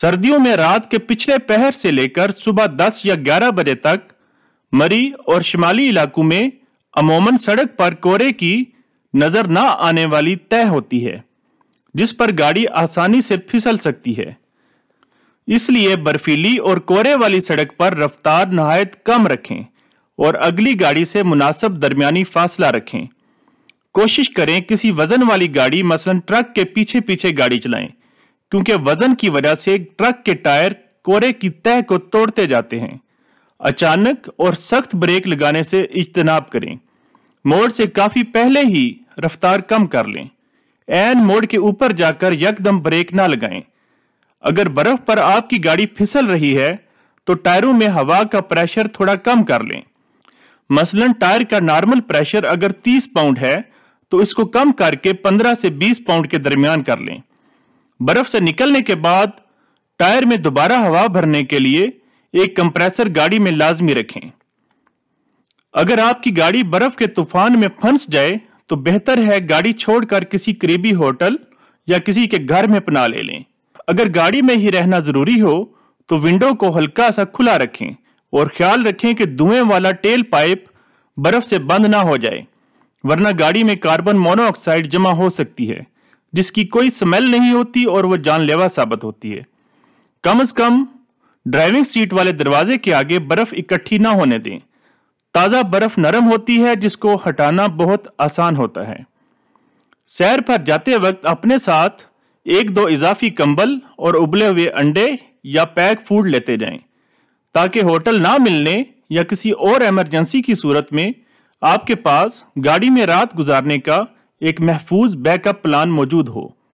सर्दियों में रात के पिछले पहर से लेकर सुबह 10 या 11 बजे तक मरी और शिमाली इलाकों में अमूमन सड़क पर कोहरे की नजर ना आने वाली तय होती है जिस पर गाड़ी आसानी से फिसल सकती है इसलिए बर्फीली और कोहरे वाली सड़क पर रफ्तार नहायत कम रखें और अगली गाड़ी से मुनासब दरमियानी फासला रखें कोशिश करें किसी वजन वाली गाड़ी मसलन ट्रक के पीछे पीछे गाड़ी चलाएं क्योंकि वजन की वजह से ट्रक के टायर कोरे की तह को तोड़ते जाते हैं अचानक और सख्त ब्रेक लगाने से इजतनाब करें मोड़ से काफी पहले ही रफ्तार कम कर लें एन मोड़ के ऊपर जाकर यकदम ब्रेक ना लगाएं अगर बर्फ पर आपकी गाड़ी फिसल रही है तो टायरों में हवा का प्रेशर थोड़ा कम कर लें मसलन टायर का नॉर्मल प्रेशर अगर 30 पाउंड है तो इसको कम करके 15 से 20 पाउंड के दरमियान कर लें बर्फ से निकलने के बाद टायर में दोबारा हवा भरने के लिए एक कंप्रेसर गाड़ी में लाजमी रखें अगर आपकी गाड़ी बर्फ के तूफान में फंस जाए तो बेहतर है गाड़ी छोड़कर किसी करीबी होटल या किसी के घर में पना ले लें अगर गाड़ी में ही रहना जरूरी हो तो विंडो को हल्का सा खुला रखें और ख्याल रखें कि धुएं वाला टेल पाइप बर्फ से बंद ना हो जाए वरना गाड़ी में कार्बन मोनोऑक्साइड जमा हो सकती है जिसकी कोई स्मेल नहीं होती और वो जानलेवा साबित होती है कम से कम ड्राइविंग सीट वाले दरवाजे के आगे बर्फ इकट्ठी ना होने दें ताज़ा बर्फ नरम होती है जिसको हटाना बहुत आसान होता है सैर पर जाते वक्त अपने साथ एक दो इजाफी कंबल और उबले हुए अंडे या पैक फूड लेते जाएं ताकि होटल ना मिलने या किसी और एमरजेंसी की सूरत में आपके पास गाड़ी में रात गुजारने का एक महफूज बैकअप प्लान मौजूद हो